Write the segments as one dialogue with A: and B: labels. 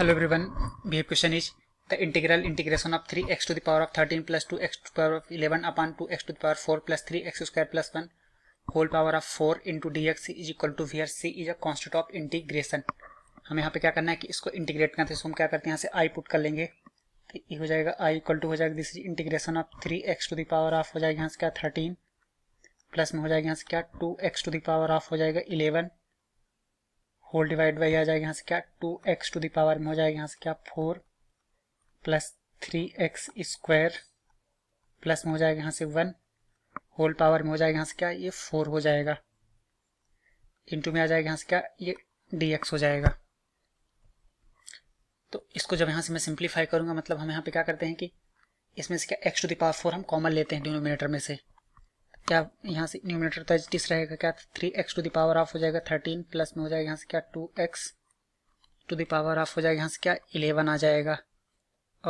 A: Hello everyone, behave question is the integral integration of 3x to the power of 13 plus 2x to the power of 11 upon 2x to the power 4 plus 3x square plus 1 whole power of 4 into dx is equal to V C is a constant of integration हमें यहाँ पे क्या करना है कि इसको integrate करना है तो हम क्या करते हैं यहाँ से आई पुट कर लेंगे तो ये हो जाएगा आई इक्वल टू हो जाएगा this integration of three x to the power of हो जाएगा यहाँ से क्या थर्टीन प्लस में हो जाएगा यहाँ से क्या two x to the power of हो जाएगा इलेवन होल डिवाइड बाई आ जाएगा यहाँ से क्या टू एक्स टू दावर में हो जाएगा यहाँ से क्या four plus three x square plus में हो जाएगा यहाँ से वन होल पावर में हो जाएगा यहाँ से क्या ये फोर हो जाएगा इंटू में आ जाएगा यहाँ से क्या ये डी एक्स हो जाएगा तो इसको जब यहाँ से मैं सिंप्लीफाई करूंगा मतलब हम यहाँ पे क्या करते हैं कि इसमें से क्या एक्स टू दावर फोर हम कॉमन लेते हैं डिनोमिनेटर में से क्या यहाँ से न्यूमिनेटर तो तीस रहेगा क्या three x to the power of हो जाएगा थर्टीन प्लस में हो जाएगा यहाँ से क्या two x to the power of हो जाएगा यहाँ से क्या इलेवन आ जाएगा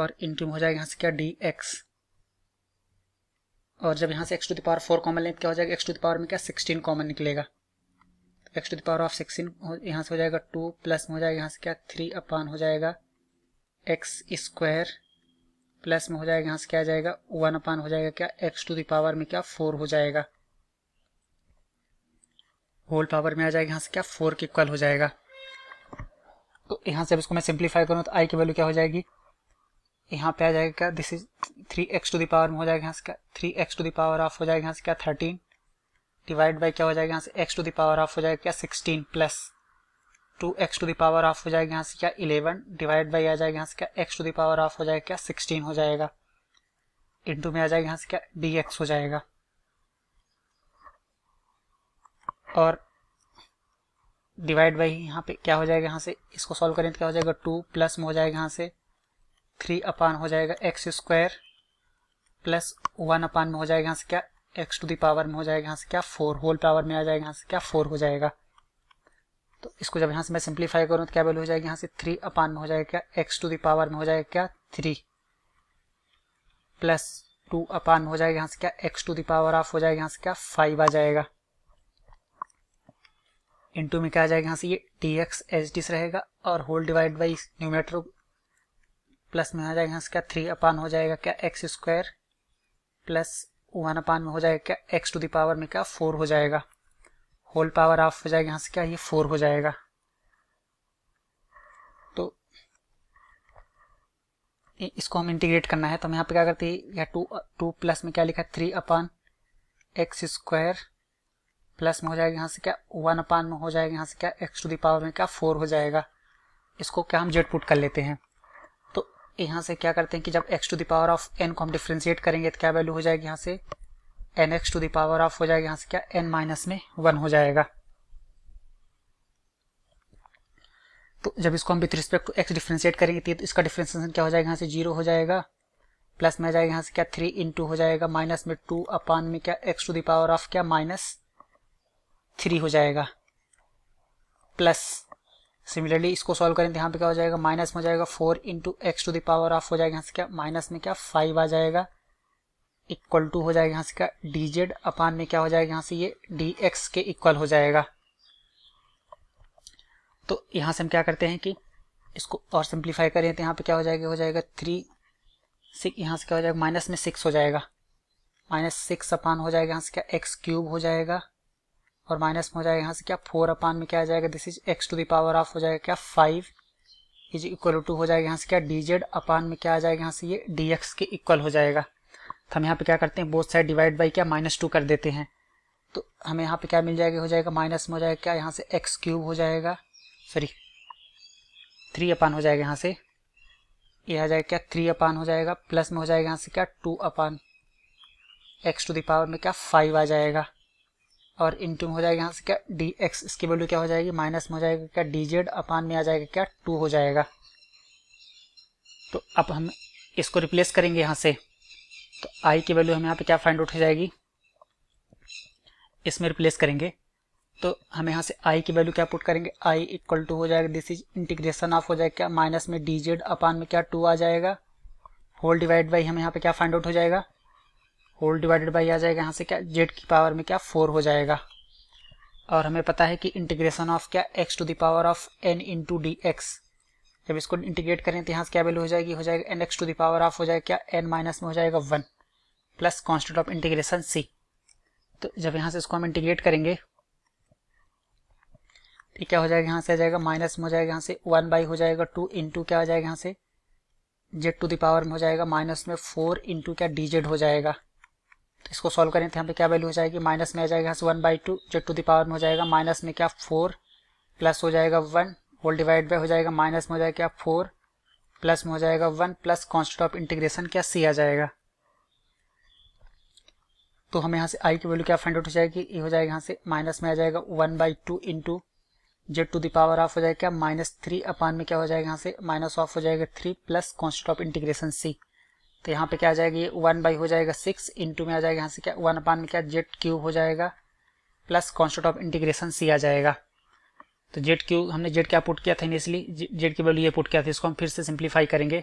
A: और इंटू में हो जाएगा यहाँ से क्या डी एक्स और जब यहाँ से x to the power four common लें क्या हो जाएगा एक्स टू दावर में क्या सिक्सटीन कॉमन निकलेगा x to the power of sixteen यहाँ से हो जाएगा टू प्लस में हो जाएगा यहाँ से क्या थ्री अपान हो जाएगा एक्स स्क्वायर प्लस में हो जाएगा यहां से क्या जाएगा वन अपान हो जाएगा क्या एक्स टू दावर में क्या फोर हो जाएगा होल पावर में आ जाएगा यहां से क्या फोर के इक्वल हो जाएगा तो यहां से अब इसको मैं सिंप्लीफाई करूं तो आई की वैल्यू क्या हो जाएगी यहां पे आ जाएगा क्या this is three x to the power में हो जाएगा यहां से क्या three x to the power of हो जाएगा यहां से क्या थर्टीन डिवाइड बाई क्या हो जाएगा यहां से एक्स टू दावर ऑफ हो जाएगा क्या sixteen plus two x to the power of हो जाएगा यहाँ से क्या इलेवन डिवाइड बाई आ जाएगा यहाँ से क्या एक्स टू दावर ऑफ हो जाएगा क्या सिक्सटीन हो जाएगा इंटू में आ जाएगा यहाँ से क्या डी एक्स हो जाएगा और डिवाइड बाई यहाँ पे क्या हो जाएगा यहाँ से इसको सॉल्व करें तो क्या हो जाएगा टू प्लस में हो जाएगा यहाँ से थ्री अपान हो जाएगा x square plus one upon में हो जाएगा यहाँ से क्या एक्स टू दावर में हो जाएगा यहाँ से क्या फोर होल पावर में आ जाएगा यहाँ से क्या फोर हो जाएगा तो इसको जब यहाँ से मैं सिंप्लीफाई करूँ तो क्या वैल्यू हो जाएगी यहाँ से थ्री अपान में हो जाएगा क्या एक्स टू दावर में हो जाएगा क्या थ्री प्लस टू अपान में हो जाएगा यहाँ से क्या एक्स टू दावर ऑफ हो जाएगा यहाँ से क्या फाइव आ जाएगा इंटू में क्या आ जाएगा यहाँ से ये डी एक्स एच डी रहेगा और whole divide by numerator plus में आ जाएगा यहाँ से क्या थ्री अपान हो जाएगा क्या x square plus one upon में हो जाएगा क्या एक्स टू दावर में क्या फोर हो जाएगा होल पावर ऑफ हो जाएगा यहाँ से क्या ये फोर हो जाएगा तो इसको हम इंटीग्रेट करना है तो हम यहाँ पे क्या करते हैं या टू टू प्लस में क्या लिखा है three upon x square plus में हो जाएगा यहां से क्या वन अपान में हो जाएगा यहां से क्या एक्स टू दावर में क्या फोर हो जाएगा इसको क्या हम जेड पुट कर लेते हैं तो यहां से क्या करते हैं कि जब x to the power of n को हम डिफ्रेंशिएट करेंगे तो क्या वैल्यू हो जाएगी यहाँ से n x to the power of हो जाएगा यहां से क्या एन माइनस में वन हो जाएगा तो जब इसको हम with respect to x differentiate करेंगे तो इसका डिफ्रेंसिएशन क्या हो जाएगा यहाँ से जीरो हो जाएगा प्लस में आ जाएगा यहाँ से क्या थ्री इन टू हो जाएगा माइनस में टू अपान में क्या एक्स टू दावर ऑफ क्या माइनस थ्री हो जाएगा प्लस सिमिलरली इसको सॉल्व करें तो यहाँ पे क्या हो जाएगा माइनस में हो जाएगा four into x to the power of हो जाएगा यहाँ से क्या माइनस में क्या फाइव आ जाएगा इक्वल टू हो जाएगा यहाँ से क्या डी जेड अपान में क्या हो जाएगा यहाँ से ये डी एक्स के इक्वल हो जाएगा तो यहाँ से हम क्या करते हैं कि इसको और सिंप्लीफाई करें तो यहाँ पे क्या हो जाएगा हो जाएगा थ्री सिक्स यहाँ से क्या हो जाएगा माइनस में सिक्स हो जाएगा माइनस सिक्स अपान हो जाएगा यहाँ से क्या एक्स क्यूब हो जाएगा और माइनस में हो जाएगा यहाँ से क्या फोर अपान में क्या आ जाएगा this is x to the power of हो जाएगा क्या फाइव इज इक्वल टू हो जाएगा यहाँ से क्या डी जेड अपान में क्या आ जाएगा यहाँ से ये डी एक्स के इक्वल हो जाएगा तो हम यहाँ पे क्या करते हैं बोथ साइड डिवाइड बाई क्या माइनस टू कर देते हैं तो हमें यहाँ पे क्या मिल जाएगा हो जाएगा माइनस में हो जाएगा क्या यहाँ से एक्स क्यूब हो जाएगा सॉरी थ्री अपान हो जाएगा यहाँ से ये यह आ जाएगा क्या थ्री अपान हो जाएगा प्लस में हो जाएगा यहाँ से क्या two upon x to the power में क्या फाइव आ जाएगा और इंटू में हो जाएगा यहाँ से क्या डी एक्स इसकी वैल्यू क्या हो जाएगी माइनस में हो जाएगा क्या डी जेड अपान में आ जाएगा क्या टू हो जाएगा तो अब हम इसको रिप्लेस करेंगे यहाँ से तो आई की वैल्यू हमें यहाँ पे क्या फाइंड आउट हो जाएगी इसमें रिप्लेस करेंगे तो हम यहाँ से आई की वैल्यू क्या पुट करेंगे आई इक्वल टू हो जाएगा दिस इज इंटीग्रेशन ऑफ हो जाएगा क्या माइनस में डी जेड अपान में क्या टू आ जाएगा होल डिवाइड बाई हमें यहाँ पे क्या फाइंड आउट हो जाएगा होल डिवाइडेड बाई आ जाएगा यहाँ से क्या जेड की पावर में क्या फोर हो जाएगा और हमें पता है कि इंटीग्रेशन ऑफ क्या x to the power of n into d x जब इसको इंटीग्रेट करें तो यहाँ से क्या वैल्यू हो जाएगी हो जाएगा n x to the power of हो जाएगा क्या एन माइनस में हो जाएगा one plus constant of integration C तो जब यहाँ से इसको हम इंटीग्रेट करेंगे तो क्या हो जाएगा यहाँ से आ जाएगा माइनस में हो जाएगा यहाँ से वन बाई हो जाएगा टू इंटू क्या हो जाएगा यहाँ से जेड टू दावर में हो जाएगा माइनस में फोर इंटू क्या डी जेड हो जाएगा तो इसको सॉल्व करें तो यहाँ पे क्या वैल्यू हो जाएगी माइनस में आ जाएगा यहाँ से one by two z to the power में हो जाएगा माइनस में क्या फोर प्लस हो जाएगा वन होल डिवाइड बाय हो जाएगा माइनस में हो जाएगा क्या फोर प्लस में हो जाएगा one plus constant of integration क्या सी आ जाएगा तो हमें यहाँ से आई की वैल्यू क्या फाइंड आउट हो जाएगी ये e हो जाएगा यहाँ से माइनस में आ जाएगा one by two into z to the power of हो जाएगा क्या माइनस थ्री अपान में क्या हो जाएगा यहाँ से माइनस ऑफ हो जाएगा three plus constant of integration C तो यहाँ पे क्या आ जाएगा ये वन बाई हो जाएगा सिक्स इंटू में आ जाएगा यहाँ से क्या वन अपान में क्या जेड क्यूब हो जाएगा plus constant of integration C आ जाएगा तो जेड क्यू हमने जेड क्या पुट किया था इनिशियली जेड की वैल्यू ये पुट किया था इसको हम फिर से सिंप्लीफाई करेंगे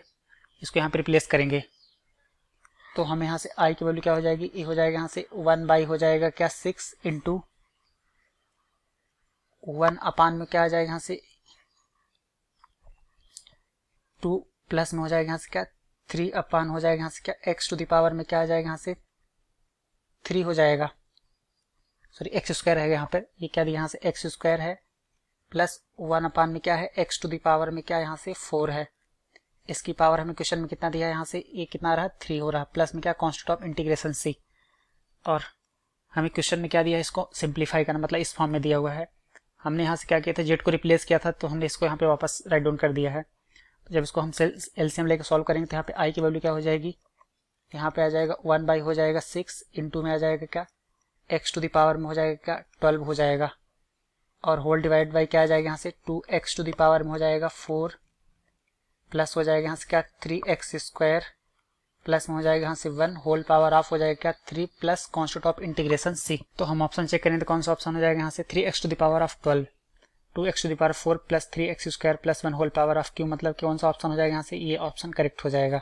A: इसको यहाँ पर रिप्लेस करेंगे तो हम यहाँ से आई की वैल्यू क्या हो जाएगी ये हो जाएगा यहाँ से वन बाई हो जाएगा क्या सिक्स इंटू वन अपान में क्या आ जाएगा यहाँ से टू प्लस में हो जाएगा यहाँ से क्या थ्री अपान हो जाएगा यहाँ से क्या एक्स टू दावर में क्या आ जाएगा यहाँ से थ्री हो जाएगा सॉरी एक्स स्क्वायर है यहाँ पर ये क्या यहाँ से एक्स स्क्वायर है प्लस वन अपान में क्या है एक्स टू दावर में क्या यहाँ से फोर है इसकी पावर हमें क्वेश्चन में कितना दिया यहाँ से ए कितना रहा थ्री हो रहा प्लस में क्या कॉन्स्टेंट ऑफ इंटीग्रेशन सी और हमें क्वेश्चन में क्या दिया है इसको सिंप्लीफाई करना मतलब इस फॉर्म में दिया हुआ है हमने यहाँ से क्या किया था जेड को रिप्लेस किया था तो हमने इसको यहाँ पे वापस राइट डाउन कर दिया है तो जब इसको हम एलसीएम लेकर सॉल्व करेंगे तो यहाँ पे आई की वैल्यू क्या हो जाएगी यहाँ पे आ जाएगा वन बाई हो जाएगा सिक्स टू में आ जाएगा क्या एक्स टू दावर में हो जाएगा क्या ट्वेल्व हो जाएगा और होल डिवाइड बाई क्या आ जाएगा यहाँ से टू एक्स टू दावर में हो जाएगा फोर प्लस हो जाएगा यहाँ से क्या थ्री एक्स स्क्वायर प्लस में हो जाएगा यहाँ से वन होल पावर ऑफ हो जाएगा क्या three plus constant of integration C तो हम ऑप्शन चेक करें तो कौन सा ऑप्शन हो जाएगा यहाँ से three x to the power of twelve two x to the power four plus three x square plus one whole power of क्यू मतलब कौन सा ऑप्शन हो जाएगा यहाँ से ये ऑप्शन करेक्ट हो जाएगा